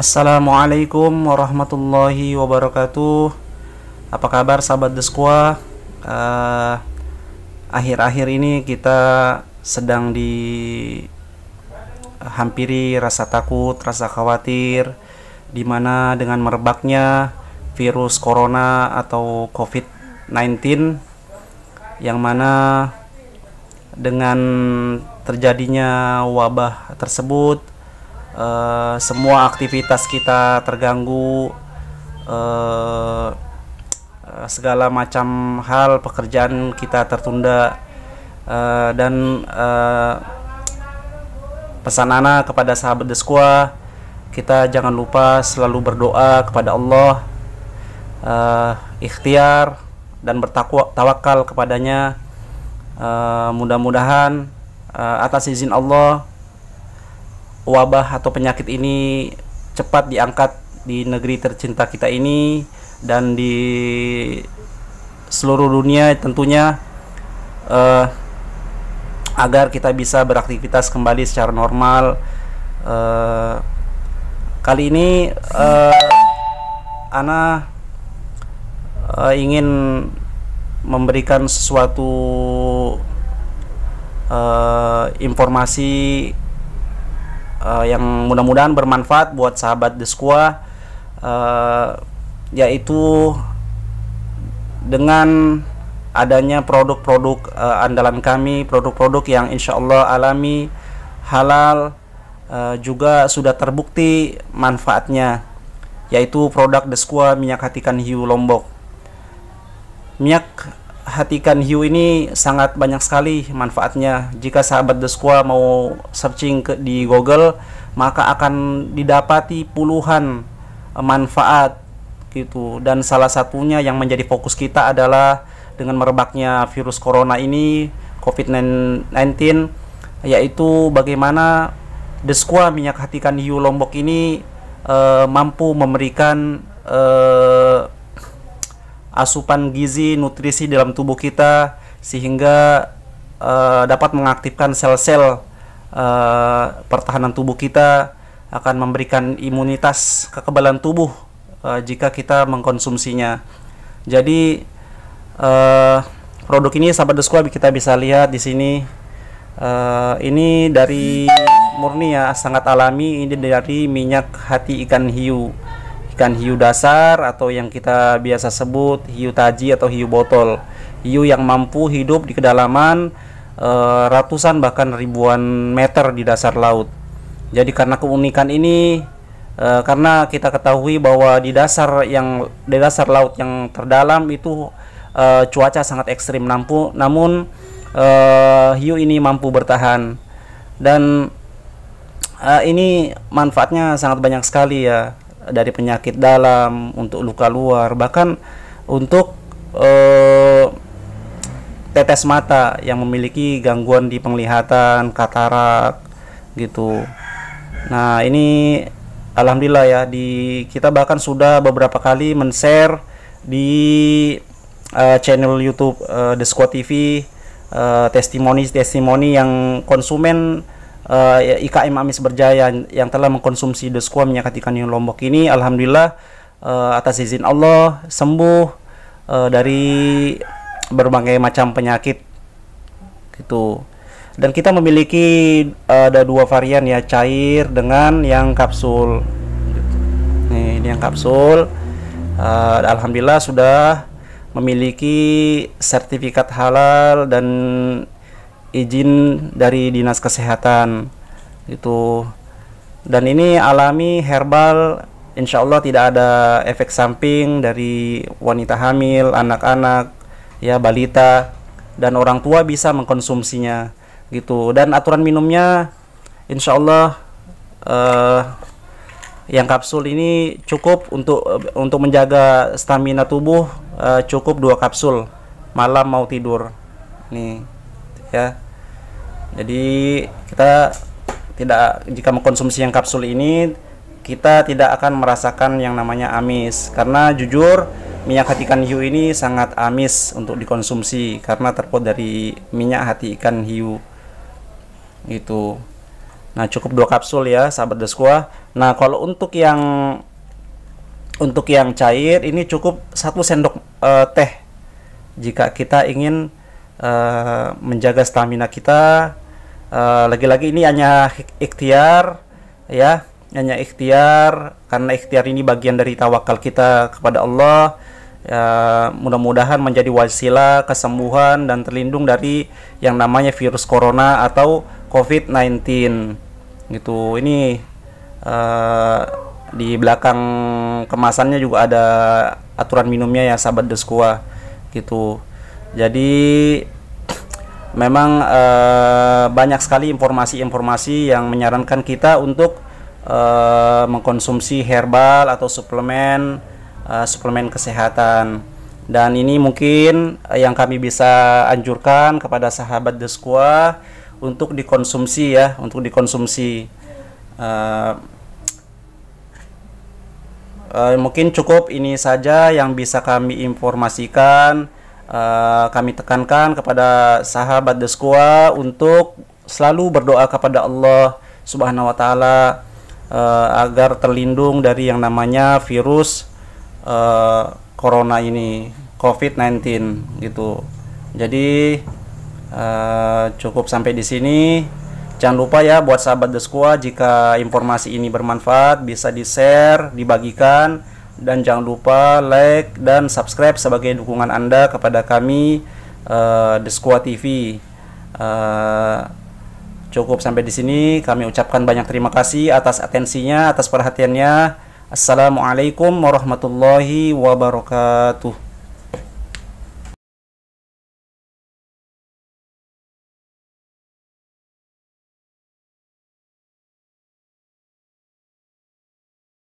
Assalamualaikum warahmatullahi wabarakatuh. Apa kabar sahabat Deskwa? Eh, akhir-akhir ini kita sedang dihampiri rasa takut, rasa khawatir, di mana dengan merebaknya virus corona atau COVID-19 yang mana dengan terjadinya wabah tersebut Eh, semua aktivitas kita terganggu eh, eh, segala macam hal pekerjaan kita tertunda dan uh, pesan Ana kepada sahabat Deskua kita jangan lupa selalu berdoa kepada Allah ikhtiar dan bertakwa tawakal kepadanya mudah-mudahan atas izin Allah wabah atau penyakit ini cepat diangkat di negeri tercinta kita ini dan di seluruh dunia tentunya uh, agar kita bisa beraktivitas kembali secara normal uh, kali ini uh, Ana uh, ingin memberikan sesuatu uh, informasi uh, yang mudah-mudahan bermanfaat buat sahabat Deskua uh, eh, yaitu dengan adanya produk-produk uh, andalan kami, produk-produk yang insya Allah alami, halal, uh, juga sudah terbukti manfaatnya, yaitu produk Deskua minyak hatikan hiu Lombok. Minyak perhatikan hiu ini sangat banyak sekali manfaatnya. Jika sahabat The Squad mau searching ke, di Google, maka akan didapati puluhan eh, manfaat gitu. Dan salah satunya yang menjadi fokus kita adalah dengan merebaknya virus corona ini, COVID-19, yaitu bagaimana The Squad minyak hatikan hiu Lombok ini uh, mampu memberikan uh, asupan gizi nutrisi dalam tubuh kita sehingga uh, dapat mengaktifkan sel-sel uh, pertahanan tubuh kita akan memberikan imunitas kekebalan tubuh uh, jika kita mengkonsumsinya. Jadi uh, produk ini sahabat The kita bisa lihat di sini uh, ini dari murni ya sangat alami ini dari minyak hati ikan hiu ikan hiu dasar atau yang kita biasa sebut hiu taji atau hiu botol. Hiu yang mampu hidup di kedalaman e, ratusan bahkan ribuan meter di dasar laut. Jadi karena keunikan ini e, karena kita ketahui bahwa di dasar yang di dasar laut yang terdalam itu e, cuaca sangat ekstrim nampu, namun e, hiu ini mampu bertahan dan uh, ini manfaatnya sangat banyak sekali ya dari penyakit dalam, untuk luka luar, bahkan untuk eh, tetes mata yang memiliki gangguan di penglihatan, katarak gitu. Nah, ini alhamdulillah ya di kita bahkan sudah beberapa kali men-share di uh, channel YouTube uh, The Squad TV testimoni eh, testimoni-testimoni yang konsumen uh, eh, ya, IKM Amis Berjaya yang telah mengkonsumsi Deskua minyak katikanyung Lombok ini alhamdulillah uh, atas izin Allah sembuh uh, dari berbagai macam penyakit gitu. Dan kita memiliki uh, ada dua varian ya cair dengan yang kapsul. Gitu. Nih, ini yang kapsul. Uh, alhamdulillah sudah memiliki sertifikat halal dan izin dari dinas kesehatan itu dan ini alami herbal insya Allah tidak ada efek samping dari wanita hamil anak-anak ya balita dan orang tua bisa mengkonsumsinya gitu dan aturan minumnya insya Allah uh, yang kapsul ini cukup untuk untuk menjaga stamina tubuh uh, cukup dua kapsul malam mau tidur nih ya jadi kita tidak jika mengkonsumsi yang kapsul ini kita tidak akan merasakan yang namanya amis karena jujur minyak hati ikan hiu ini sangat amis untuk dikonsumsi karena terbuat dari minyak hati ikan hiu itu nah cukup dua kapsul ya sahabat deskua nah kalau untuk yang untuk yang cair ini cukup satu sendok uh, teh jika kita ingin uh, menjaga stamina kita eh, lagi-lagi uh, ini hanya ikhtiar ya hanya ikhtiar karena ikhtiar ini bagian dari tawakal kita kepada Allah uh, mudah-mudahan menjadi wasilah kesembuhan dan terlindung dari yang namanya virus corona atau covid-19 gitu ini uh, di belakang kemasannya juga ada aturan minumnya ya sahabat deskua gitu jadi memang eh, banyak sekali informasi-informasi yang menyarankan kita untuk eh, mengkonsumsi herbal atau suplemen eh, suplemen kesehatan dan ini mungkin yang kami bisa anjurkan kepada sahabat deskua untuk dikonsumsi ya untuk dikonsumsi uh, uh, mungkin cukup ini saja yang bisa kami informasikan uh, kami tekankan kepada sahabat Deskua untuk selalu berdoa kepada Allah Subhanahu wa taala uh, agar terlindung dari yang namanya virus uh, corona ini, COVID-19 gitu. Jadi uh, cukup sampai di sini. Jangan lupa ya buat sahabat Deskua jika informasi ini bermanfaat bisa di-share, dibagikan dan jangan lupa like dan subscribe sebagai dukungan Anda kepada kami uh, The Squad TV. Uh, eh, cukup sampai di sini kami ucapkan banyak terima kasih atas atensinya, atas perhatiannya. Assalamualaikum warahmatullahi wabarakatuh.